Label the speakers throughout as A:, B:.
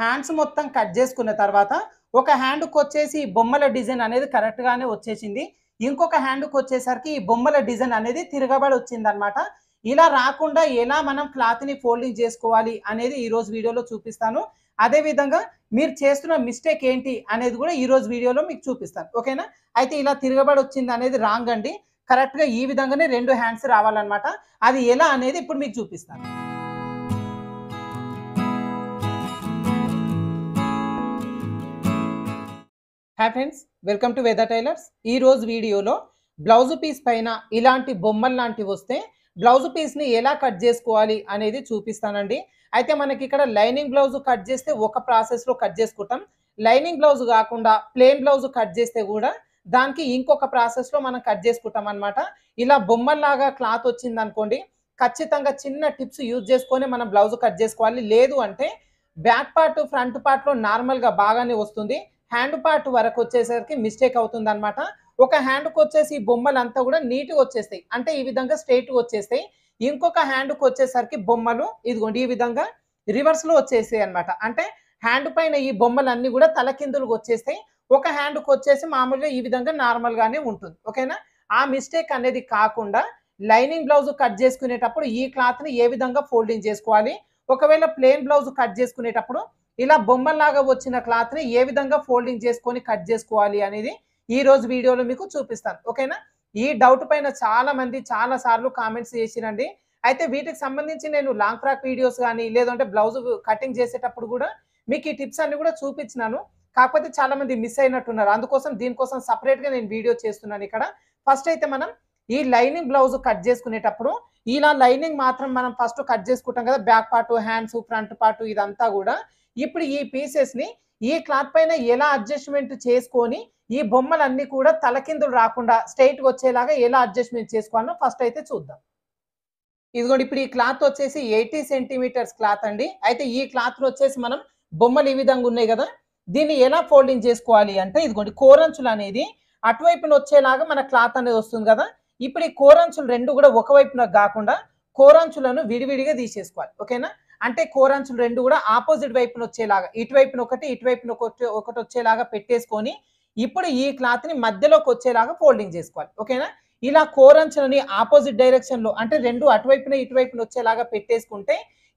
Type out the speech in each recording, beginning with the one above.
A: hands మొత్తం cut చేసుకున్న తర్వాత ఒక హ్యాండ్కి వచ్చేసి బొమ్మల డిజైన్ అనేది కరెక్ట్గానే వచ్చేసింది ఇంకొక హ్యాండ్కి వచ్చేసరికి ఈ బొమ్మల డిజైన్ అనేది తిరగబడి వచ్చింది అనమాట ఇలా రాకుండా ఎలా మనం క్లాత్ని ఫోల్డింగ్ చేసుకోవాలి అనేది ఈరోజు వీడియోలో చూపిస్తాను అదేవిధంగా మీరు చేస్తున్న మిస్టేక్ ఏంటి అనేది కూడా ఈరోజు వీడియోలో మీకు చూపిస్తాను ఓకేనా అయితే ఇలా తిరగబడి వచ్చింది అనేది రాంగ్ అండి కరెక్ట్గా ఈ విధంగానే రెండు హ్యాండ్స్ రావాలన్నమాట అది ఎలా అనేది ఇప్పుడు మీకు చూపిస్తాను hi friends welcome to weather tailors ఈ రోజు వీడియోలో బ్లౌజ్ పీస్ పైన ఇలాంటి బొమ్మలు లాంటివి వస్తే బ్లౌజ్ పీస్ని ఎలా కట్ చేసుకోవాలి అనేది చూపిస్తానండి అయితే మనకి ఇక్కడ లైనింగ్ బ్లౌజ్ కట్ చేస్తే ఒక ప్రాసెస్లో కట్ చేసుకుంటాం లైనింగ్ బ్లౌజ్ కాకుండా ప్లేన్ బ్లౌజ్ కట్ చేస్తే కూడా దానికి ఇంకొక ప్రాసెస్లో మనం కట్ చేసుకుంటాం అనమాట ఇలా బొమ్మల్లాగా క్లాత్ వచ్చింది అనుకోండి ఖచ్చితంగా చిన్న టిప్స్ యూజ్ చేసుకొని మనం బ్లౌజ్ కట్ చేసుకోవాలి లేదు అంటే బ్యాక్ పార్ట్ ఫ్రంట్ పార్ట్లో నార్మల్గా బాగానే వస్తుంది హ్యాండ్ పార్ట్ వరకు వచ్చేసరికి మిస్టేక్ అవుతుంది అనమాట ఒక హ్యాండ్కి వచ్చేసి ఈ బొమ్మలు అంతా కూడా నీట్గా వచ్చేస్తాయి అంటే ఈ విధంగా స్ట్రైట్గా వచ్చేస్తాయి ఇంకొక హ్యాండ్కి వచ్చేసరికి బొమ్మలు ఇదిగోండి ఈ విధంగా రివర్స్లో వచ్చేసాయి అనమాట అంటే హ్యాండ్ పైన ఈ బొమ్మలన్నీ కూడా తలకిందులకు వచ్చేస్తాయి ఒక హ్యాండ్కి వచ్చేసి మామూలుగా ఈ విధంగా నార్మల్గానే ఉంటుంది ఓకేనా ఆ మిస్టేక్ అనేది కాకుండా లైనింగ్ బ్లౌజ్ కట్ చేసుకునేటప్పుడు ఈ క్లాత్ని ఏ విధంగా ఫోల్డింగ్ చేసుకోవాలి ఒకవేళ ప్లేన్ బ్లౌజ్ కట్ చేసుకునేటప్పుడు ఇలా బొమ్మల్లాగా వచ్చిన క్లాత్ ని ఏ విధంగా ఫోల్డింగ్ చేసుకొని కట్ చేసుకోవాలి అనేది ఈ రోజు వీడియోలో మీకు చూపిస్తాను ఓకేనా ఈ డౌట్ పైన చాలా మంది చాలా సార్లు కామెంట్స్ చేసిరండి అయితే వీటికి సంబంధించి నేను లాంగ్ ఫ్రాక్ వీడియోస్ కానీ లేదంటే బ్లౌజ్ కటింగ్ చేసేటప్పుడు కూడా మీకు ఈ టిప్స్ అన్ని కూడా చూపించినాను కాకపోతే చాలా మంది మిస్ అయినట్టున్నారు అందుకోసం దీనికోసం సపరేట్ గా నేను వీడియో చేస్తున్నాను ఇక్కడ ఫస్ట్ అయితే మనం ఈ లైనింగ్ బ్లౌజ్ కట్ చేసుకునేటప్పుడు ఇలా లైనింగ్ మాత్రం మనం ఫస్ట్ కట్ చేసుకుంటాం కదా back part hands front part ఇదంతా కూడా ఇప్పుడు ఈ పీసెస్ని ఈ క్లాత్ పైన ఎలా అడ్జస్ట్మెంట్ చేసుకొని ఈ బొమ్మలన్నీ కూడా తలకిందులు రాకుండా స్ట్రైట్ వచ్చేలాగా ఎలా అడ్జస్ట్మెంట్ చేసుకోవాలో ఫస్ట్ అయితే చూద్దాం ఇదిగోండి ఇప్పుడు ఈ క్లాత్ వచ్చేసి ఎయిటీ సెంటీమీటర్స్ క్లాత్ అండి అయితే ఈ క్లాత్ వచ్చేసి మనం బొమ్మలు ఈ విధంగా ఉన్నాయి కదా దీన్ని ఎలా ఫోల్డింగ్ చేసుకోవాలి అంటే ఇదిగోండి కోరంచులు అనేది అటువైపున వచ్చేలాగా మన క్లాత్ అనేది వస్తుంది కదా ఇప్పుడు ఈ కోరంచులు రెండు కూడా ఒకవైపున కాకుండా కోరంచులను విడివిడిగా తీసేసుకోవాలి ఓకేనా అంటే కోరాంచులు రెండు కూడా ఆపోజిట్ వైపున వచ్చేలాగా ఇటువైపున ఒకటి ఇటువైపున ఒకటి ఒకటి వచ్చేలాగా పెట్టేసుకొని ఇప్పుడు ఈ క్లాత్ని మధ్యలోకి వచ్చేలాగా ఫోల్డింగ్ చేసుకోవాలి ఓకేనా ఇలా కోరంచులని ఆపోజిట్ డైరెక్షన్లో అంటే రెండు అటువైపున ఇటువైపున వచ్చేలాగా పెట్టేసుకుంటే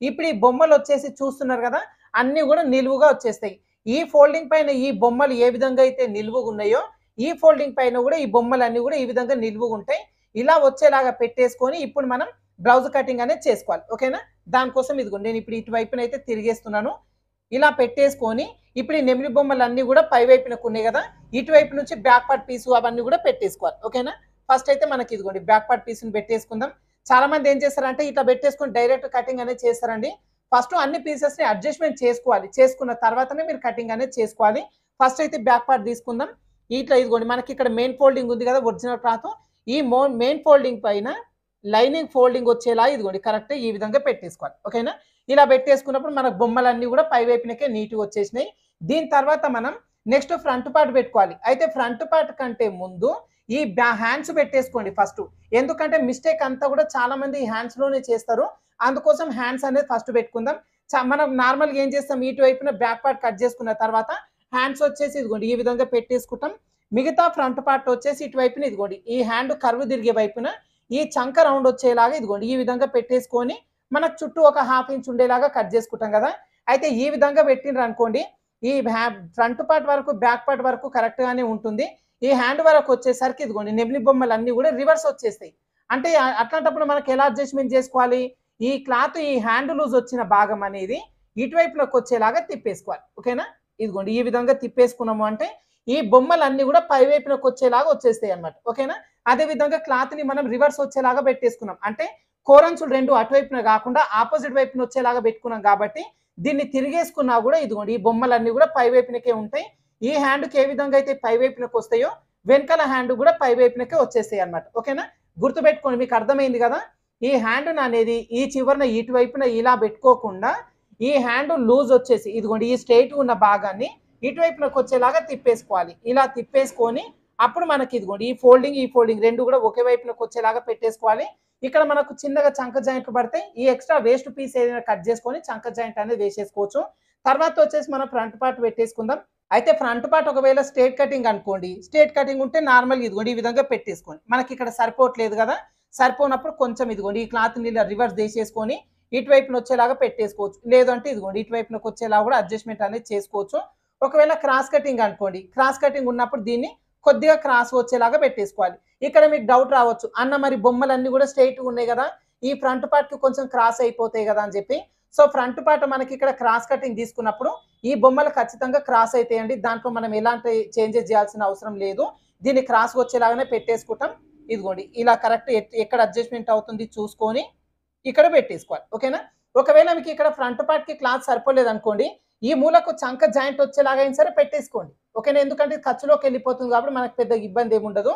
A: ఇప్పుడు ఈ బొమ్మలు వచ్చేసి చూస్తున్నారు కదా అన్నీ కూడా నిలువుగా వచ్చేస్తాయి ఈ ఫోల్డింగ్ పైన ఈ బొమ్మలు ఏ విధంగా అయితే నిలువుగా ఉన్నాయో ఈ ఫోల్డింగ్ పైన కూడా ఈ బొమ్మలు అన్నీ కూడా ఈ విధంగా నిలువుగా ఉంటాయి ఇలా వచ్చేలాగా పెట్టేసుకొని ఇప్పుడు మనం బ్లౌజ్ కటింగ్ అనేది చేసుకోవాలి ఓకేనా దానికోసం ఇదిగో నేను ఇప్పుడు ఇటువైపున అయితే తిరిగేస్తున్నాను ఇలా పెట్టేసుకొని ఇప్పుడు ఈ నెమిలి బొమ్మలు అన్నీ కూడా పై వైపునకు ఉన్నాయి కదా ఇటువైపు నుంచి బ్యాక్ పార్ట్ పీసు అవన్నీ కూడా పెట్టేసుకోవాలి ఓకేనా ఫస్ట్ అయితే మనకి ఇదిగోండి బ్యాక్ పార్ట్ పీస్ని పెట్టేసుకుందాం చాలా మంది ఏం చేస్తారంటే ఇట్లా పెట్టేసుకుని డైరెక్ట్ కటింగ్ అనేది చేస్తారండి ఫస్ట్ అన్ని పీసెస్ని అడ్జస్ట్మెంట్ చేసుకోవాలి చేసుకున్న తర్వాతనే మీరు కటింగ్ అనేది చేసుకోవాలి ఫస్ట్ అయితే బ్యాక్ పార్ట్ తీసుకుందాం ఇట్లా ఇదిగోండి మనకి ఇక్కడ మెయిన్ ఫోల్డింగ్ ఉంది కదా ఒరిజినల్ ప్రాంతం ఈ మెయిన్ ఫోల్డింగ్ పైన లైనింగ్ ఫోల్డింగ్ వచ్చేలా ఇదిగోండి కరెక్ట్ ఈ విధంగా పెట్టేసుకోవాలి ఓకేనా ఇలా పెట్టేసుకున్నప్పుడు మనకు బొమ్మలన్నీ కూడా పై వైపునకే నీట్గా వచ్చేసినాయి దీని తర్వాత మనం నెక్స్ట్ ఫ్రంట్ పార్ట్ పెట్టుకోవాలి అయితే ఫ్రంట్ పార్ట్ కంటే ముందు ఈ హ్యాండ్స్ పెట్టేసుకోండి ఫస్ట్ ఎందుకంటే మిస్టేక్ అంతా కూడా చాలా మంది హ్యాండ్స్లోనే చేస్తారు అందుకోసం హ్యాండ్స్ అనేది ఫస్ట్ పెట్టుకుందాం మనం నార్మల్గా ఏం చేస్తాం ఇటువైపున బ్యాక్ పార్ట్ కట్ చేసుకున్న తర్వాత హ్యాండ్స్ వచ్చేసి ఇదిగోండి ఈ విధంగా పెట్టేసుకుంటాం మిగతా ఫ్రంట్ పార్ట్ వచ్చేసి ఇటువైపున ఇదిగోండి ఈ హ్యాండ్ కర్వ్ తిరిగే వైపున ఈ చంక రౌండ్ వచ్చేలాగా ఇదిగోండి ఈ విధంగా పెట్టేసుకొని మనకు చుట్టూ ఒక హాఫ్ ఇంచ్ ఉండేలాగా కట్ చేసుకుంటాం కదా అయితే ఈ విధంగా పెట్టిండ్రు అనుకోండి ఈ ఫ్రంట్ పార్ట్ వరకు బ్యాక్ పార్ట్ వరకు కరెక్ట్గానే ఉంటుంది ఈ హ్యాండ్ వరకు వచ్చేసరికి ఇదిగోండి నెమిలి బొమ్మలు అన్నీ కూడా రివర్స్ వచ్చేస్తాయి అంటే అట్లాంటప్పుడు మనకి ఎలా అడ్జస్ట్మెంట్ చేసుకోవాలి ఈ క్లాత్ ఈ హ్యాండ్ లూజ్ వచ్చిన భాగం అనేది ఇటువైపులోకి వచ్చేలాగా తిప్పేసుకోవాలి ఓకేనా ఇదిగోండి ఈ విధంగా తిప్పేసుకున్నాము అంటే ఈ బొమ్మలన్నీ కూడా పైవైపునకు వచ్చేలాగా వచ్చేస్తాయి అనమాట ఓకేనా అదే విధంగా క్లాత్ ని మనం రివర్స్ వచ్చేలాగా పెట్టేసుకున్నాం అంటే కోరంచులు రెండు అటువైపున కాకుండా ఆపోజిట్ వైపున వచ్చేలాగా పెట్టుకున్నాం కాబట్టి దీన్ని తిరిగేసుకున్నా కూడా ఇదిగోండి ఈ బొమ్మలన్నీ కూడా పైవైపునకే ఉంటాయి ఈ హ్యాండ్కి ఏ విధంగా అయితే పైవైపునకు వస్తాయో వెనకాల హ్యాండ్ కూడా పైవైపునకే వచ్చేస్తాయి అనమాట ఓకేనా గుర్తుపెట్టుకోండి మీకు అర్థమైంది కదా ఈ హ్యాండ్ అనేది ఈ చివరిన ఇటువైపున ఇలా పెట్టుకోకుండా ఈ హ్యాండ్ లూజ్ వచ్చేసి ఇదిగోండి ఈ స్ట్రైట్ ఉన్న భాగాన్ని ఇటువైపునకు వచ్చేలాగా తిప్పేసుకోవాలి ఇలా తిప్పేసుకొని అప్పుడు మనకి ఇదిగోండి ఈ ఫోల్డింగ్ ఈ ఫోల్డింగ్ రెండు కూడా ఒకే వైపునకు వచ్చేలాగా పెట్టేసుకోవాలి ఇక్కడ మనకు చిన్నగా చంక జాయింట్లు పడతాయి ఈ ఎక్స్ట్రా వేస్ట్ పీస్ ఏదైనా కట్ చేసుకొని చంక జాయింట్ అనేది వేసేసుకోవచ్చు తర్వాత వచ్చేసి మనం ఫ్రంట్ పార్ట్ పెట్టేసుకుందాం అయితే ఫ్రంట్ పార్ట్ ఒకవేళ స్ట్రేట్ కటింగ్ అనుకోండి స్ట్రేట్ కటింగ్ ఉంటే నార్మల్ ఇదిగోండి ఈ విధంగా పెట్టేసుకోండి మనకి ఇక్కడ సరిపోవట్లేదు కదా సరిపోనప్పుడు కొంచెం ఇదిగోండి ఈ క్లాత్ నీళ్ళ రివర్స్ తీసేసుకొని ఇటువైపున వచ్చేలాగా పెట్టేసుకోవచ్చు లేదంటే ఇదిగోండి ఇటువైపునకు వచ్చేలాగా కూడా అడ్జస్ట్మెంట్ అనేది చేసుకోవచ్చు ఒకవేళ క్రాస్ కటింగ్ అనుకోండి క్రాస్ కటింగ్ ఉన్నప్పుడు దీన్ని కొద్దిగా క్రాస్ వచ్చేలాగా పెట్టేసుకోవాలి ఇక్కడ మీకు డౌట్ రావచ్చు అన్న మరి బొమ్మలన్నీ కూడా స్ట్రైట్ ఉన్నాయి కదా ఈ ఫ్రంట్ కి కొంచెం క్రాస్ అయిపోతాయి కదా అని చెప్పి సో ఫ్రంట్ పార్ట్ మనకి ఇక్కడ క్రాస్ కటింగ్ తీసుకున్నప్పుడు ఈ బొమ్మలు ఖచ్చితంగా క్రాస్ అయితాయండి దాంట్లో మనం ఎలాంటి చేంజెస్ చేయాల్సిన అవసరం లేదు దీన్ని క్రాస్ వచ్చేలాగానే పెట్టేసుకుంటాం ఇదిగోండి ఇలా కరెక్ట్ ఎక్కడ అడ్జస్ట్మెంట్ అవుతుంది చూసుకొని ఇక్కడ పెట్టేసుకోవాలి ఓకేనా ఒకవేళ మీకు ఇక్కడ ఫ్రంట్ పార్ట్కి క్లాత్ సరిపోలేదు అనుకోండి ఈ మూలకు చంక జాయింట్ వచ్చేలాగా అయినా సరే పెట్టేసుకోండి ఓకేనా ఎందుకంటే ఖర్చులోకి వెళ్ళిపోతుంది కాబట్టి మనకు పెద్ద ఇబ్బంది ఏమి ఉండదు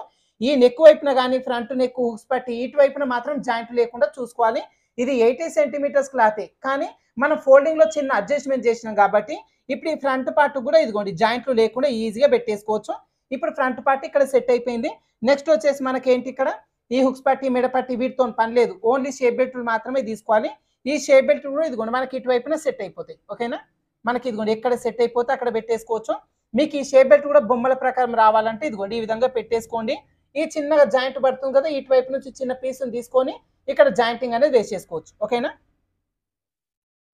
A: ఈ నెక్ వైపున కానీ ఫ్రంట్ నెక్ హుక్స్ పట్టి ఇటువైపున మాత్రం జాయింట్ లేకుండా చూసుకోవాలి ఇది ఎయిటీ సెంటీమీటర్స్ క్లాతే కానీ మనం ఫోల్డింగ్లో చిన్న అడ్జస్ట్మెంట్ చేసినాం కాబట్టి ఇప్పుడు ఈ ఫ్రంట్ పార్ట్ కూడా ఇదిగోండి జాయింట్లు లేకుండా ఈజీగా పెట్టేసుకోవచ్చు ఇప్పుడు ఫ్రంట్ పార్ట్ ఇక్కడ సెట్ అయిపోయింది నెక్స్ట్ వచ్చేసి మనకి ఏంటి ఇక్కడ ఈ హుక్స్ పట్టి మెడపట్టి వీటితో పని లేదు ఓన్లీ షేప్ బెల్ట్లు మాత్రమే తీసుకోవాలి ఈ షేప్ బెల్ట్ కూడా ఇదిగోండి మనకి ఇటువైపున సెట్ అయిపోతాయి ఓకేనా మనకి ఇదిగోండి ఎక్కడ సెట్ అయిపోతే అక్కడ పెట్టేసుకోవచ్చు మీకు ఈ షేప్ బెల్ట్ కూడా బొమ్మల ప్రకారం రావాలంటే ఇదిగోండి ఈ విధంగా పెట్టేసుకోండి ఈ చిన్నగా జాయింట్ పడుతుంది కదా ఇటువైపు నుంచి చిన్న పీస్ని తీసుకొని ఇక్కడ జాయింటింగ్ అనేది వేసేసుకోవచ్చు ఓకేనా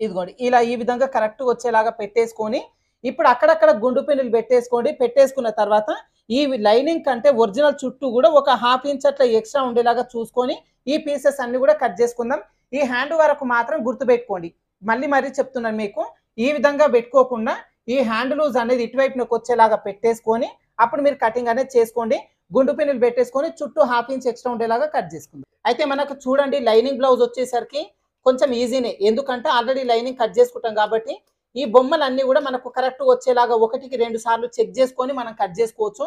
A: ఇదిగోండి ఇలా ఈ విధంగా కరెక్ట్గా వచ్చేలాగా పెట్టేసుకొని ఇప్పుడు అక్కడక్కడ గుండు పెన్నులు పెట్టేసుకోండి పెట్టేసుకున్న తర్వాత ఈ లైనింగ్ కంటే ఒరిజినల్ చుట్టూ కూడా ఒక హాఫ్ ఇంచ్ అట్లా ఎక్స్ట్రా ఉండేలాగా చూసుకొని ఈ పీసెస్ అన్ని కూడా కట్ చేసుకుందాం ఈ హ్యాండ్ వరకు మాత్రం గుర్తుపెట్టుకోండి మళ్ళీ మరీ చెప్తున్నాను మీకు ఈ విధంగా పెట్టుకోకుండా ఈ హ్యాండ్ లూజ్ అనేది ఇటువైపునకు వచ్చేలాగా పెట్టేసుకొని అప్పుడు మీరు కటింగ్ అనేది చేసుకోండి గుండు పిన్నులు పెట్టేసుకొని చుట్టూ హాఫ్ ఇంచ్ ఎక్స్ట్రా ఉండేలాగా కట్ చేసుకుంది అయితే మనకు చూడండి లైనింగ్ బ్లౌజ్ వచ్చేసరికి కొంచెం ఈజీనే ఎందుకంటే ఆల్రెడీ లైనింగ్ కట్ చేసుకుంటాం కాబట్టి ఈ బొమ్మలన్నీ కూడా మనకు కరెక్ట్ వచ్చేలాగా ఒకటికి రెండు సార్లు చెక్ చేసుకొని మనం కట్ చేసుకోవచ్చు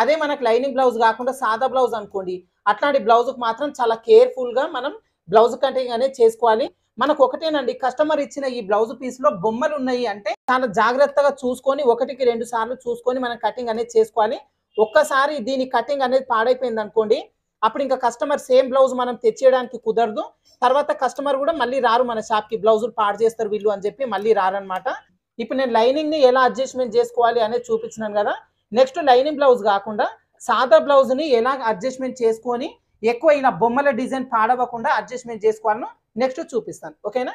A: అదే మనకు లైనింగ్ బ్లౌజ్ కాకుండా సాదా బ్లౌజ్ అనుకోండి అట్లాంటి బ్లౌజ్కి మాత్రం చాలా కేర్ఫుల్గా మనం బ్లౌజ్ కటింగ్ అనేది చేసుకోవాలి మనకు ఒకటేనండి కస్టమర్ ఇచ్చిన ఈ బ్లౌజ్ పీస్ లో బొమ్మలు ఉన్నాయి అంటే చాలా జాగ్రత్తగా చూసుకొని ఒకటికి రెండు సార్లు చూసుకొని మనం కటింగ్ అనేది చేసుకోవాలి ఒక్కసారి దీని కటింగ్ అనేది పాడైపోయింది అనుకోండి అప్పుడు ఇంకా కస్టమర్ సేమ్ బ్లౌజ్ మనం తెచ్చేయడానికి కుదరదు తర్వాత కస్టమర్ కూడా మళ్ళీ రారు మన షాప్ కి బ్లౌజులు పాడు చేస్తారు వీళ్ళు అని చెప్పి మళ్ళీ రారనమాట ఇప్పుడు నేను లైనింగ్ ని ఎలా అడ్జస్ట్మెంట్ చేసుకోవాలి అనేది చూపించినాను కదా నెక్స్ట్ లైనింగ్ బ్లౌజ్ కాకుండా సాదా బ్లౌజ్ ని ఎలా అడ్జస్ట్మెంట్ చేసుకొని ఎక్కువ ఇలా బొమ్మల డిజైన్ పాడవకుండా అడ్జస్ట్మెంట్ చేసుకోవాలను నెక్స్ట్ చూపిస్తాను ఓకేనా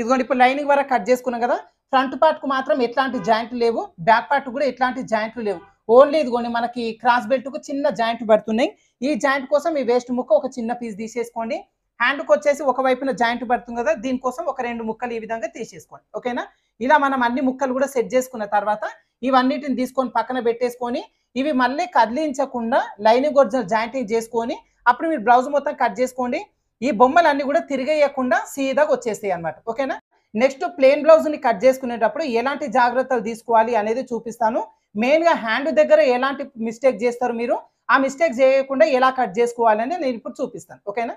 A: ఇదిగోండి ఇప్పుడు లైనింగ్ వరకు కట్ చేసుకున్నాం కదా ఫ్రంట్ పార్ట్కు మాత్రం ఎట్లాంటి జాయింట్లు లేవు బ్యాక్ పార్ట్ కూడా ఎట్లాంటి జాయింట్లు లేవు ఓన్లీ ఇదిగోండి మనకి క్రాస్ బెల్ట్కు చిన్న జాయింట్ పడుతున్నాయి ఈ జాయింట్ కోసం ఈ వేస్ట్ ముక్క ఒక చిన్న పీస్ తీసేసుకోండి హ్యాండ్కి వచ్చేసి ఒక వైపున జాయింట్ పడుతుంది కదా దీనికోసం ఒక రెండు ముక్కలు ఈ విధంగా తీసేసుకోండి ఓకేనా ఇలా మనం అన్ని ముక్కలు కూడా సెట్ చేసుకున్న తర్వాత ఇవన్నిటిని తీసుకొని పక్కన పెట్టేసుకొని ఇవి మళ్ళీ కదిలించకుండా లైనింగ్ ఒరిజినల్ జాయింటింగ్ చేసుకొని అప్పుడు మీరు బ్లౌజ్ మొత్తం కట్ చేసుకోండి ఈ బొమ్మలన్నీ కూడా తిరిగేయకుండా సీదాగా వచ్చేస్తాయి అనమాట ఓకేనా నెక్స్ట్ ప్లేన్ బ్లౌజ్ని కట్ చేసుకునేటప్పుడు ఎలాంటి జాగ్రత్తలు తీసుకోవాలి అనేది చూపిస్తాను మెయిన్గా హ్యాండ్ దగ్గర ఎలాంటి మిస్టేక్ చేస్తారు మీరు ఆ మిస్టేక్ చేయకుండా ఎలా కట్ చేసుకోవాలని నేను ఇప్పుడు చూపిస్తాను ఓకేనా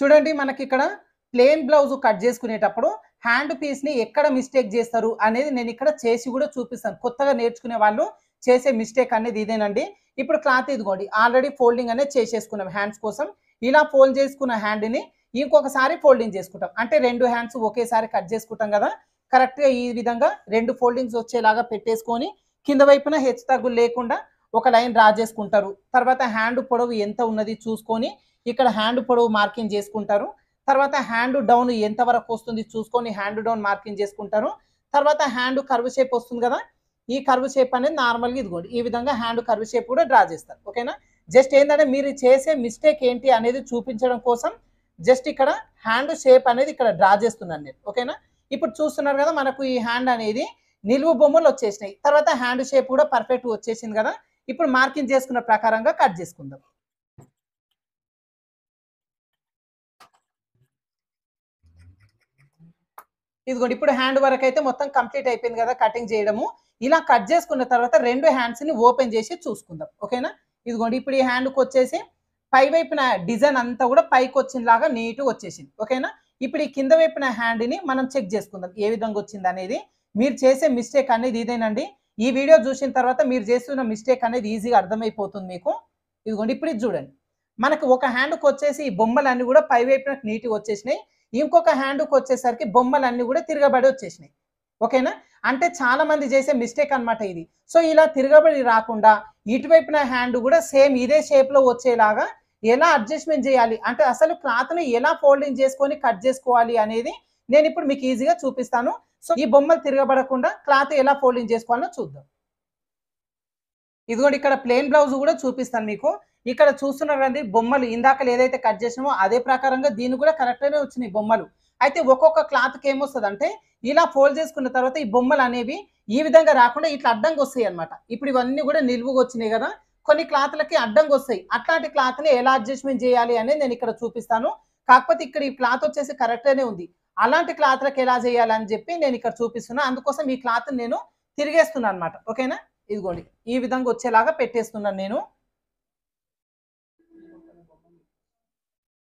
A: చూడండి మనకి ఇక్కడ ప్లేన్ బ్లౌజ్ కట్ చేసుకునేటప్పుడు హ్యాండ్ పీస్ని ఎక్కడ మిస్టేక్ చేస్తారు అనేది నేను ఇక్కడ చేసి కూడా చూపిస్తాను కొత్తగా నేర్చుకునే వాళ్ళు చేసే మిస్టేక్ అనేది ఇదేనండి ఇప్పుడు క్లాత్ ఇదిగోండి ఆల్రెడీ ఫోల్డింగ్ అనేది చేసేసుకున్నాం హ్యాండ్స్ కోసం ఇలా ఫోల్డ్ చేసుకున్న హ్యాండ్ని ఇంకొకసారి ఫోల్డింగ్ చేసుకుంటాం అంటే రెండు హ్యాండ్స్ ఒకేసారి కట్ చేసుకుంటాం కదా కరెక్ట్గా ఈ విధంగా రెండు ఫోల్డింగ్స్ వచ్చేలాగా పెట్టేసుకొని కింద వైపున హెచ్చు తగ్గు లేకుండా ఒక లైన్ డ్రా చేసుకుంటారు తర్వాత హ్యాండ్ పొడవు ఎంత ఉన్నది చూసుకొని ఇక్కడ హ్యాండ్ పొడవు మార్కింగ్ చేసుకుంటారు తర్వాత హ్యాండ్ డౌన్ ఎంత వరకు వస్తుంది చూసుకొని హ్యాండ్ డౌన్ మార్కింగ్ చేసుకుంటారు తర్వాత హ్యాండ్ కర్వ్ షేప్ వస్తుంది కదా ఈ కర్వ్ షేప్ అనేది నార్మల్గా ఇదిగోండి ఈ విధంగా హ్యాండ్ కర్వ్ షేప్ కూడా డ్రా చేస్తారు ఓకేనా జస్ట్ ఏంటంటే మీరు చేసే మిస్టేక్ ఏంటి అనేది చూపించడం కోసం జస్ట్ ఇక్కడ హ్యాండ్ షేప్ అనేది ఇక్కడ డ్రా చేస్తున్నాను నేను ఓకేనా ఇప్పుడు చూస్తున్నారు కదా మనకు ఈ హ్యాండ్ అనేది నిలువు బొమ్మలు వచ్చేసినాయి తర్వాత హ్యాండ్ షేప్ కూడా పర్ఫెక్ట్ వచ్చేసింది కదా ఇప్పుడు మార్కింగ్ చేసుకున్న ప్రకారంగా కట్ చేసుకుందాం ఇదిగోండి ఇప్పుడు హ్యాండ్ వరకు అయితే మొత్తం కంప్లీట్ అయిపోయింది కదా కటింగ్ చేయడము ఇలా కట్ చేసుకున్న తర్వాత రెండు హ్యాండ్స్ని ఓపెన్ చేసి చూసుకుందాం ఓకేనా ఇదిగోండి ఇప్పుడు ఈ హ్యాండ్కి వచ్చేసి పై వైపున డిజైన్ అంతా కూడా పైకి వచ్చినలాగా నీట్గా వచ్చేసింది ఓకేనా ఇప్పుడు ఈ కింద వైపున హ్యాండ్ని మనం చెక్ చేసుకుందాం ఏ విధంగా వచ్చింది అనేది మీరు చేసే మిస్టేక్ అనేది ఇదేనండి ఈ వీడియో చూసిన తర్వాత మీరు చేస్తున్న మిస్టేక్ అనేది ఈజీగా అర్థమైపోతుంది మీకు ఇదిగోండి ఇప్పుడు ఇది చూడండి మనకు ఒక హ్యాండ్కి వచ్చేసి ఈ బొమ్మలన్నీ కూడా పై వైపున నీట్గా వచ్చేసినాయి ఇంకొక హ్యాండ్కి వచ్చేసరికి బొమ్మలన్నీ కూడా తిరగబడి వచ్చేసినాయి ఓకేనా అంటే చాలా మంది చేసే మిస్టేక్ అనమాట ఇది సో ఇలా తిరగబడి రాకుండా ఇటువైపున హ్యాండ్ కూడా సేమ్ ఇదే షేప్లో వచ్చేలాగా ఎలా అడ్జస్ట్మెంట్ చేయాలి అంటే అసలు క్లాత్ని ఎలా ఫోల్డింగ్ చేసుకొని కట్ చేసుకోవాలి అనేది నేను ఇప్పుడు మీకు ఈజీగా చూపిస్తాను సో ఈ బొమ్మలు తిరగబడకుండా క్లాత్ ఎలా ఫోల్డింగ్ చేసుకోవాలో చూద్దాం ఇదిగోండి ఇక్కడ ప్లెయిన్ బ్లౌజ్ కూడా చూపిస్తాను మీకు ఇక్కడ చూస్తున్నారండి బొమ్మలు ఇందాక ఏదైతే కట్ చేసినామో అదే ప్రకారంగా దీన్ని కూడా కరెక్ట్గానే వచ్చినాయి బొమ్మలు అయితే ఒక్కొక్క క్లాత్కి ఏమొస్తుంది అంటే ఇలా ఫోల్డ్ చేసుకున్న తర్వాత ఈ బొమ్మలు అనేవి ఈ విధంగా రాకుండా ఇట్లా అడ్డంగా వస్తాయి అనమాట ఇప్పుడు ఇవన్నీ కూడా నిలువుగా వచ్చినాయి కదా కొన్ని క్లాత్లకి అడ్డంగా వస్తాయి అట్లాంటి క్లాత్ని ఎలా అడ్జస్ట్మెంట్ చేయాలి అనేది నేను ఇక్కడ చూపిస్తాను కాకపోతే ఇక్కడ ఈ క్లాత్ వచ్చేసి కరెక్ట్గానే ఉంది అలాంటి క్లాత్లకు ఎలా చేయాలని చెప్పి నేను ఇక్కడ చూపిస్తున్నా అందుకోసం ఈ క్లాత్ని నేను తిరిగేస్తున్నాను అనమాట ఓకేనా ఇదిగోండి ఈ విధంగా వచ్చేలాగా పెట్టేస్తున్నాను నేను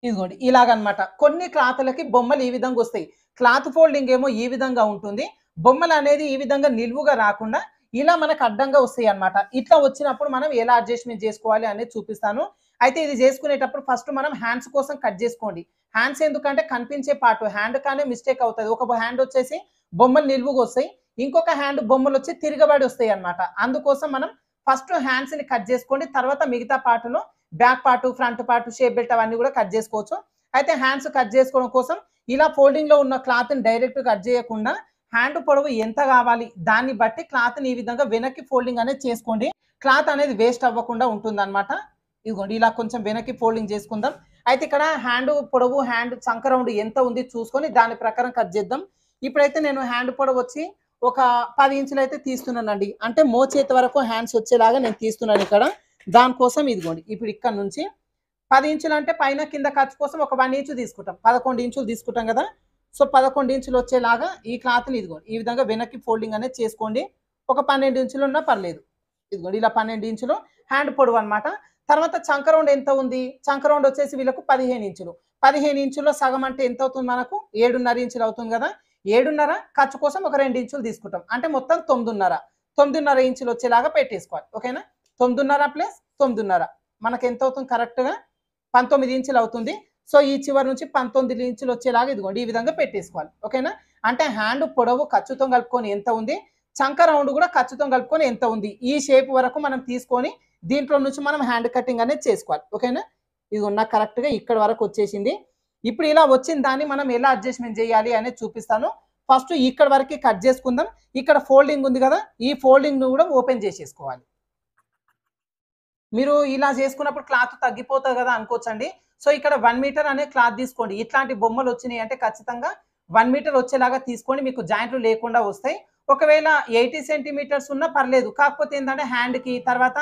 A: ఇదిగోండి ఇలాగనమాట కొన్ని క్లాత్లకి బొమ్మలు ఈ విధంగా వస్తాయి క్లాత్ ఫోల్డింగ్ ఏమో ఈ విధంగా ఉంటుంది బొమ్మలు అనేది ఈ విధంగా నిలువుగా రాకుండా ఇలా మనకు అడ్డంగా వస్తాయి అనమాట ఇట్లా వచ్చినప్పుడు మనం ఎలా అడ్జస్ట్మెంట్ చేసుకోవాలి అనేది చూపిస్తాను అయితే ఇది చేసుకునేటప్పుడు ఫస్ట్ మనం హ్యాండ్స్ కోసం కట్ చేసుకోండి హ్యాండ్స్ ఎందుకంటే కనిపించే పార్ట్ హ్యాండ్ కానీ మిస్టేక్ అవుతుంది ఒక హ్యాండ్ వచ్చేసి బొమ్మలు నిలువుగా వస్తాయి ఇంకొక హ్యాండ్ బొమ్మలు వచ్చి తిరగబడి వస్తాయి అనమాట అందుకోసం మనం ఫస్ట్ హ్యాండ్స్ని కట్ చేసుకోండి తర్వాత మిగతా పార్ట్లో back part front part shape belt అవన్నీ కూడా కట్ చేసుకోవచ్చు అయితే హ్యాండ్స్ కట్ చేసుకోవడం కోసం ఇలా ఫోల్డింగ్లో ఉన్న క్లాత్ని డైరెక్ట్ కట్ చేయకుండా హ్యాండ్ పొడవు ఎంత కావాలి దాన్ని బట్టి క్లాత్ని ఈ విధంగా వెనక్కి ఫోల్డింగ్ అనేది చేసుకోండి క్లాత్ అనేది వేస్ట్ అవ్వకుండా ఉంటుంది అనమాట ఇదిగోండి ఇలా కొంచెం వెనక్కి ఫోల్డింగ్ చేసుకుందాం అయితే ఇక్కడ హ్యాండ్ పొడవు హ్యాండ్ సంక్రౌండ్ ఎంత ఉంది చూసుకొని దాని ప్రకారం కట్ చేద్దాం ఇప్పుడైతే నేను హ్యాండ్ పొడవు వచ్చి ఒక పది ఇంచులు అయితే తీస్తున్నానండి అంటే చేతి వరకు హ్యాండ్స్ వచ్చేలాగా నేను తీస్తున్నాను ఇక్కడ దానికోసం ఇదిగోండి ఇప్పుడు ఇక్కడ నుంచి పది ఇంచులు అంటే పైన కింద ఖర్చు కోసం ఒక వన్ ఇంచు తీసుకుంటాం పదకొండు ఇంచులు తీసుకుంటాం కదా సో పదకొండు ఇంచులు వచ్చేలాగా ఈ క్లాత్ని ఇదిగోండి ఈ విధంగా వెనక్కి ఫోల్డింగ్ అనేది చేసుకోండి ఒక పన్నెండు ఇంచులు ఉన్నా పర్లేదు ఇదిగోండి ఇలా పన్నెండు ఇంచులు హ్యాండ్ పొడవు అనమాట తర్వాత చంకరౌండ్ ఎంత ఉంది చంకరౌండ్ వచ్చేసి వీళ్ళకు పదిహేను ఇంచులు పదిహేను ఇంచుల్లో సగం అంటే ఎంత అవుతుంది మనకు ఏడున్నర ఇంచులు అవుతుంది కదా ఏడున్నర ఖర్చు కోసం ఒక రెండు ఇంచులు తీసుకుంటాం అంటే మొత్తం తొమ్మిదిన్నర తొమ్మిదిన్నర ఇంచులు వచ్చేలాగా పెట్టేసుకోవాలి ఓకేనా తొమ్మిదిన్నర ప్లస్ తొమ్మిదిన్నర మనకు ఎంత అవుతుంది కరెక్ట్గా పంతొమ్మిది ఇంచులు అవుతుంది సో ఈ చివరి నుంచి పంతొమ్మిది ఇంచులు వచ్చేలాగా ఇదిగోండి ఈ విధంగా పెట్టేసుకోవాలి ఓకేనా అంటే హ్యాండ్ పొడవు ఖచ్చితం కలుపుకొని ఎంత ఉంది చంక రౌండ్ కూడా ఖచ్చితం కలుపుకొని ఎంత ఉంది ఈ షేప్ వరకు మనం తీసుకొని దీంట్లో నుంచి మనం హ్యాండ్ కటింగ్ అనేది చేసుకోవాలి ఓకేనా ఇది ఉన్న కరెక్ట్గా ఇక్కడ వరకు వచ్చేసింది ఇప్పుడు ఇలా వచ్చిన దాన్ని మనం ఎలా అడ్జస్ట్మెంట్ చేయాలి అనేది చూపిస్తాను ఫస్ట్ ఇక్కడ వరకు కట్ చేసుకుందాం ఇక్కడ ఫోల్డింగ్ ఉంది కదా ఈ ఫోల్డింగ్ను కూడా ఓపెన్ చేసేసుకోవాలి మీరు ఇలా చేసుకున్నప్పుడు క్లాత్ తగ్గిపోతుంది కదా అనుకోవచ్చండి సో ఇక్కడ వన్ మీటర్ అనే క్లాత్ తీసుకోండి ఇట్లాంటి బొమ్మలు వచ్చినాయి అంటే ఖచ్చితంగా వన్ మీటర్ వచ్చేలాగా తీసుకోండి మీకు జాయింట్లు లేకుండా వస్తాయి ఒకవేళ ఎయిటీ సెంటీమీటర్స్ ఉన్నా పర్లేదు కాకపోతే ఏంటంటే హ్యాండ్కి తర్వాత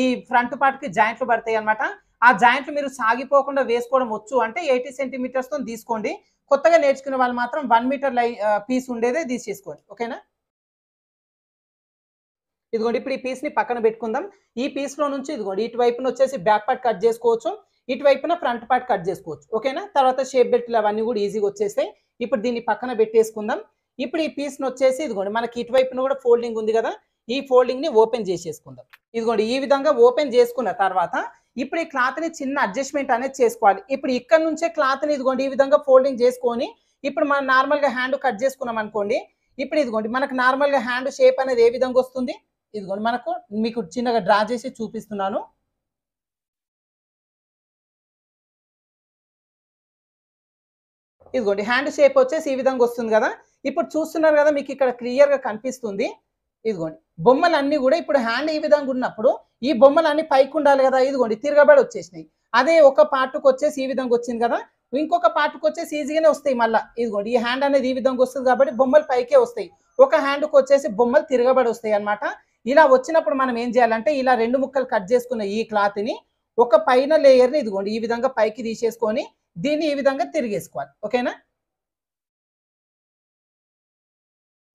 A: ఈ ఫ్రంట్ పార్ట్కి జాయింట్లు పడతాయి అనమాట ఆ జాయింట్లు మీరు సాగిపోకుండా వేసుకోవడం వచ్చు అంటే ఎయిటీ సెంటీమీటర్స్తో తీసుకోండి కొత్తగా నేర్చుకునే వాళ్ళు మాత్రం వన్ మీటర్ లై పీస్ ఉండేదే తీసేసుకోండి ఓకేనా ఇదిగోండి ఇప్పుడు ఈ పీస్ని పక్కన పెట్టుకుందాం ఈ పీస్లో నుంచి ఇదిగోండి ఇటువైపున వచ్చేసి బ్యాక్ పార్ట్ కట్ చేసుకోవచ్చు ఇటువైపున ఫ్రంట్ పార్ట్ కట్ చేసుకోవచ్చు ఓకేనా తర్వాత షేప్ బెల్ట్లు అవన్నీ కూడా ఈజీగా వచ్చేస్తాయి ఇప్పుడు దీన్ని పక్కన పెట్టేసుకుందాం ఇప్పుడు ఈ పీస్ని వచ్చేసి ఇదిగోండి మనకి ఇటువైపున కూడా ఫోల్డింగ్ ఉంది కదా ఈ ఫోల్డింగ్ని ఓపెన్ చేసేసుకుందాం ఇదిగోండి ఈ విధంగా ఓపెన్ చేసుకున్న తర్వాత ఇప్పుడు ఈ క్లాత్ని చిన్న అడ్జస్ట్మెంట్ అనేది చేసుకోవాలి ఇప్పుడు ఇక్కడ నుంచే క్లాత్ని ఇదిగోండి ఈ విధంగా ఫోల్డింగ్ చేసుకొని ఇప్పుడు మనం నార్మల్గా హ్యాండ్ కట్ చేసుకున్నాం అనుకోండి ఇప్పుడు ఇదిగోండి మనకు నార్మల్గా హ్యాండ్ షేప్ అనేది ఏ విధంగా వస్తుంది ఇదిగోండి మనకు మీకు చిన్నగా డ్రా చేసి చూపిస్తున్నాను ఇదిగోండి హ్యాండ్ షేప్ వచ్చేసి ఈ విధంగా వస్తుంది కదా ఇప్పుడు చూస్తున్నారు కదా మీకు ఇక్కడ క్లియర్గా కనిపిస్తుంది ఇదిగోండి బొమ్మలన్నీ కూడా ఇప్పుడు హ్యాండ్ ఈ విధంగా ఉన్నప్పుడు ఈ బొమ్మలన్నీ పైకి ఉండాలి కదా ఇదిగోండి తిరగబడి వచ్చేసినాయి అదే ఒక పార్ట్కి వచ్చేసి ఈ విధంగా వచ్చింది కదా ఇంకొక పార్ట్కి వచ్చేసి ఈజీగానే వస్తాయి మళ్ళీ ఇదిగోండి ఈ హ్యాండ్ అనేది ఈ విధంగా వస్తుంది కాబట్టి బొమ్మలు పైకే వస్తాయి ఒక హ్యాండ్కి వచ్చేసి బొమ్మలు తిరగబడి వస్తాయి అనమాట ఇలా వచ్చినప్పుడు మనం ఏం చేయాలంటే ఇలా రెండు ముక్కలు కట్ చేసుకున్న ఈ క్లాత్ని ఒక పైన లేయర్ని ఇదిగోండి ఈ విధంగా పైకి తీసేసుకొని దీన్ని ఈ విధంగా తిరిగేసుకోవాలి ఓకేనా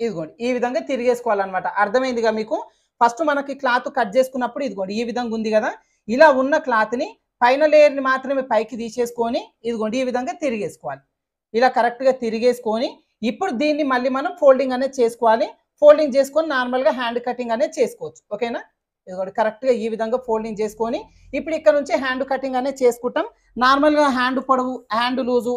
A: ఇదిగోండి ఈ విధంగా తిరిగేసుకోవాలన్నమాట అర్థమైందిగా మీకు ఫస్ట్ మనకి క్లాత్ కట్ చేసుకున్నప్పుడు ఇదిగోండి ఈ విధంగా ఉంది కదా ఇలా ఉన్న క్లాత్ని పైన లేయర్ని మాత్రమే పైకి తీసేసుకొని ఇదిగోండి ఈ విధంగా తిరిగేసుకోవాలి ఇలా కరెక్ట్గా తిరిగేసుకొని ఇప్పుడు దీన్ని మళ్ళీ మనం ఫోల్డింగ్ అనేది చేసుకోవాలి ఫోల్డింగ్ చేసుకొని నార్మల్గా హ్యాండ్ కటింగ్ అనేది చేసుకోవచ్చు ఓకేనా ఇదిగోండి కరెక్ట్గా ఈ విధంగా ఫోల్డింగ్ చేసుకొని ఇప్పుడు ఇక్కడ నుంచి హ్యాండ్ కటింగ్ అనేది చేసుకుంటాం నార్మల్గా హ్యాండ్ పొడవు హ్యాండ్ లూజు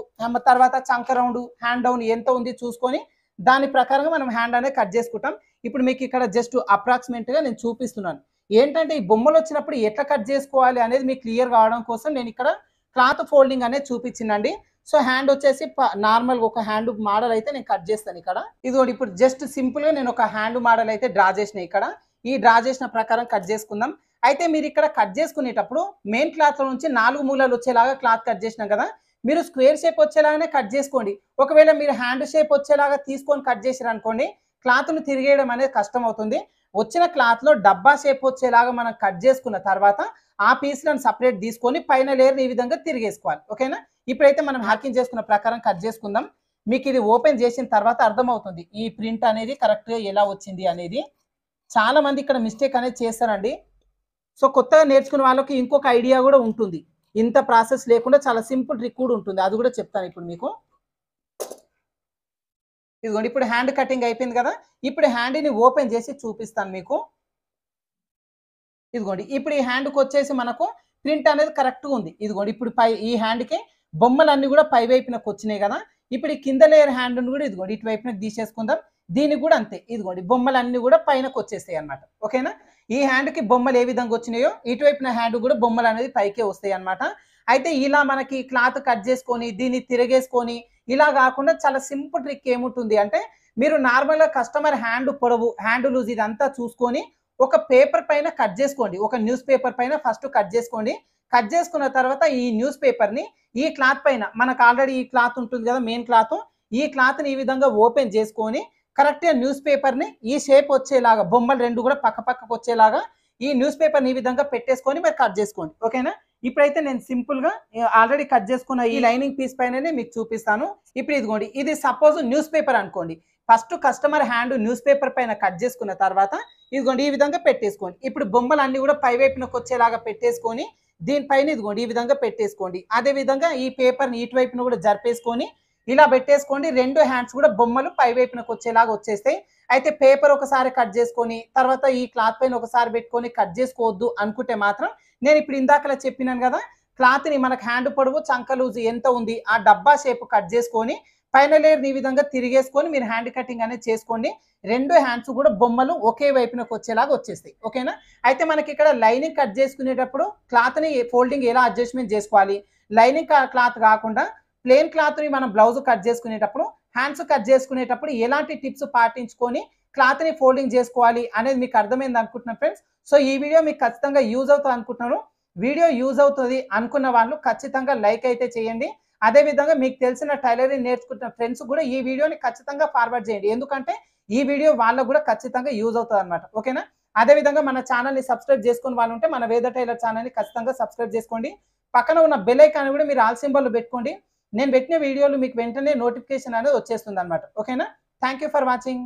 A: తర్వాత చంక రౌండ్ హ్యాండ్ డౌన్ ఎంత ఉంది చూసుకొని దాని ప్రకారంగా మనం హ్యాండ్ అనేది కట్ చేసుకుంటాం ఇప్పుడు మీకు ఇక్కడ జస్ట్ అప్రాక్సిమేట్గా నేను చూపిస్తున్నాను ఏంటంటే ఈ బొమ్మలు వచ్చినప్పుడు ఎట్లా కట్ చేసుకోవాలి అనేది మీకు క్లియర్ కావడం కోసం నేను ఇక్కడ క్లాత్ ఫోల్డింగ్ అనేది చూపించిందండి సో హ్యాండ్ వచ్చేసి నార్మల్గా ఒక హ్యాండ్ మోడల్ అయితే నేను కట్ చేస్తాను ఇక్కడ ఇది ఇప్పుడు జస్ట్ సింపుల్గా నేను ఒక హ్యాండ్ మోడల్ అయితే డ్రా చేసిన ఇక్కడ ఈ డ్రా చేసిన ప్రకారం కట్ చేసుకుందాం అయితే మీరు ఇక్కడ కట్ చేసుకునేటప్పుడు మెయిన్ క్లాత్ నుంచి నాలుగు మూలలు వచ్చేలాగా క్లాత్ కట్ చేసినాం కదా మీరు స్క్వేర్ షేప్ వచ్చేలాగానే కట్ చేసుకోండి ఒకవేళ మీరు హ్యాండ్ షేప్ వచ్చేలాగా తీసుకొని కట్ చేసారు అనుకోండి ను తిరిగేయడం అనేది కష్టం అవుతుంది వచ్చిన క్లాత్లో డబ్బా షేప్ వచ్చేలాగా మనం కట్ చేసుకున్న తర్వాత ఆ పీస్లను సపరేట్ తీసుకొని పైన లేయర్ని ఈ విధంగా తిరిగేసుకోవాలి ఓకేనా ఇప్పుడైతే మనం హ్యాకింగ్ చేసుకున్న ప్రకారం కట్ చేసుకుందాం మీకు ఇది ఓపెన్ చేసిన తర్వాత అర్థమవుతుంది ఈ ప్రింట్ అనేది కరెక్ట్గా ఎలా వచ్చింది అనేది చాలా మంది ఇక్కడ మిస్టేక్ అనేది చేస్తారండి సో కొత్తగా నేర్చుకున్న వాళ్ళకి ఇంకొక ఐడియా కూడా ఉంటుంది ఇంత ప్రాసెస్ లేకుండా చాలా సింపుల్ ట్రిక్ కూడా ఉంటుంది అది కూడా చెప్తాను ఇప్పుడు మీకు ఇదిగోండి ఇప్పుడు హ్యాండ్ కటింగ్ అయిపోయింది కదా ఇప్పుడు హ్యాండ్ని ఓపెన్ చేసి చూపిస్తాను మీకు ఇదిగోండి ఇప్పుడు ఈ హ్యాండ్కి వచ్చేసి మనకు ప్రింట్ అనేది కరెక్ట్గా ఉంది ఇదిగోండి ఇప్పుడు పై ఈ హ్యాండ్కి బొమ్మలన్నీ కూడా పై వైపునకు వచ్చినాయి కదా ఇప్పుడు ఈ కింద లేయర్ హ్యాండ్ను కూడా ఇదిగోండి ఇటువైపునకు తీసేసుకుందాం దీనికి కూడా అంతే ఇదిగోండి బొమ్మలన్నీ కూడా పైనకు వచ్చేస్తాయి అనమాట ఓకేనా ఈ హ్యాండ్కి బొమ్మలు ఏ విధంగా వచ్చినాయో ఇటువైపున హ్యాండ్ కూడా బొమ్మలు అనేది పైకే వస్తాయి అనమాట అయితే ఇలా మనకి క్లాత్ కట్ చేసుకొని దీన్ని తిరగేసుకొని ఇలా కాకుండా చాలా సింపుల్ ట్రిక్ ఏముంటుంది అంటే మీరు నార్మల్గా కస్టమర్ హ్యాండ్ పొడవు హ్యాండ్ లూజ్ ఇదంతా చూసుకొని ఒక పేపర్ పైన కట్ చేసుకోండి ఒక న్యూస్ పేపర్ పైన ఫస్ట్ కట్ చేసుకోండి కట్ చేసుకున్న తర్వాత ఈ న్యూస్ పేపర్ని ఈ క్లాత్ పైన మనకు ఆల్రెడీ ఈ క్లాత్ ఉంటుంది కదా మెయిన్ క్లాత్ ఈ క్లాత్ని ఈ విధంగా ఓపెన్ చేసుకొని కరెక్ట్గా న్యూస్ పేపర్ని ఈ షేప్ వచ్చేలాగా బొమ్మలు రెండు కూడా పక్క పక్కకు వచ్చేలాగా ఈ న్యూస్ పేపర్ని ఈ విధంగా పెట్టేసుకొని మరి కట్ చేసుకోండి ఓకేనా ఇప్పుడైతే నేను సింపుల్గా ఆల్రెడీ కట్ చేసుకున్న ఈ లైనింగ్ పీస్ పైననే మీకు చూపిస్తాను ఇప్పుడు ఇదిగోండి ఇది సపోజ్ న్యూస్ పేపర్ అనుకోండి first customer hand newspaper పైన కట్ చేసుకున్న తర్వాత ఇదిగోండి ఈ విధంగా పెట్టేసుకోండి ఇప్పుడు బొమ్మలు అన్ని కూడా పై వైపునకు వచ్చేలాగా పెట్టేసుకొని దీనిపైన ఇదిగోండి ఈ విధంగా పెట్టేసుకోండి అదే విధంగా ఈ పేపర్ని ఇటువైపున కూడా జరిపేసుకొని ఇలా పెట్టేసుకోండి రెండు హ్యాండ్స్ కూడా బొమ్మలు పై వైపునకు వచ్చేలాగా వచ్చేస్తాయి అయితే పేపర్ ఒకసారి కట్ చేసుకొని తర్వాత ఈ క్లాత్ పైన ఒకసారి పెట్టుకొని కట్ చేసుకోవద్దు అనుకుంటే మాత్రం నేను ఇప్పుడు ఇందాకలా చెప్పినాను కదా క్లాత్ని మనకు హ్యాండ్ పొడవు చంకలూజు ఎంత ఉంది ఆ డబ్బా షేప్ కట్ చేసుకొని ఫైనల్ ఇయర్ ఈ విధంగా తిరిగేసుకొని మీరు హ్యాండ్ కటింగ్ అనేది చేసుకోండి రెండు హ్యాండ్స్ కూడా బొమ్మలు ఒకే వైపునకు వచ్చేలాగా వచ్చేస్తాయి ఓకేనా అయితే మనకి ఇక్కడ లైనింగ్ కట్ చేసుకునేటప్పుడు క్లాత్ని ఫోల్డింగ్ ఎలా అడ్జస్ట్మెంట్ చేసుకోవాలి లైనింగ్ క్లాత్ కాకుండా ప్లెయిన్ క్లాత్ని మనం బ్లౌజ్ కట్ చేసుకునేటప్పుడు హ్యాండ్స్ కట్ చేసుకునేటప్పుడు ఎలాంటి టిప్స్ పాటించుకొని క్లాత్ని ఫోల్డింగ్ చేసుకోవాలి అనేది మీకు అర్థమైంది అనుకుంటున్నాను ఫ్రెండ్స్ సో ఈ వీడియో మీకు ఖచ్చితంగా యూజ్ అవుతుంది అనుకుంటున్నాను వీడియో యూజ్ అవుతుంది అనుకున్న వాళ్ళు ఖచ్చితంగా లైక్ అయితే చేయండి అదేవిధంగా మీకు తెలిసిన టైలరింగ్ నేర్చుకుంటున్న ఫ్రెండ్స్ కూడా ఈ వీడియోని ఖచ్చితంగా ఫార్వర్డ్ చేయండి ఎందుకంటే ఈ వీడియో వాళ్ళకు కూడా ఖచ్చితంగా యూజ్ అవుతుంది అనమాట ఓకేనా అదేవిధంగా మన ఛానల్ని సబ్స్క్రైబ్ చేసుకుని వాళ్ళు ఉంటే మన వేద టైలర్ ఛానల్ని ఖచ్చితంగా సబ్స్క్రైబ్ చేసుకోండి పక్కన ఉన్న బెల్ ఐకాన్ కూడా మీరు ఆల్ సింబల్ పెట్టుకోండి నేను పెట్టిన వీడియోలు మీకు వెంటనే నోటిఫికేషన్ అనేది వచ్చేస్తుంది అనమాట ఓకేనా థ్యాంక్ ఫర్ వాచింగ్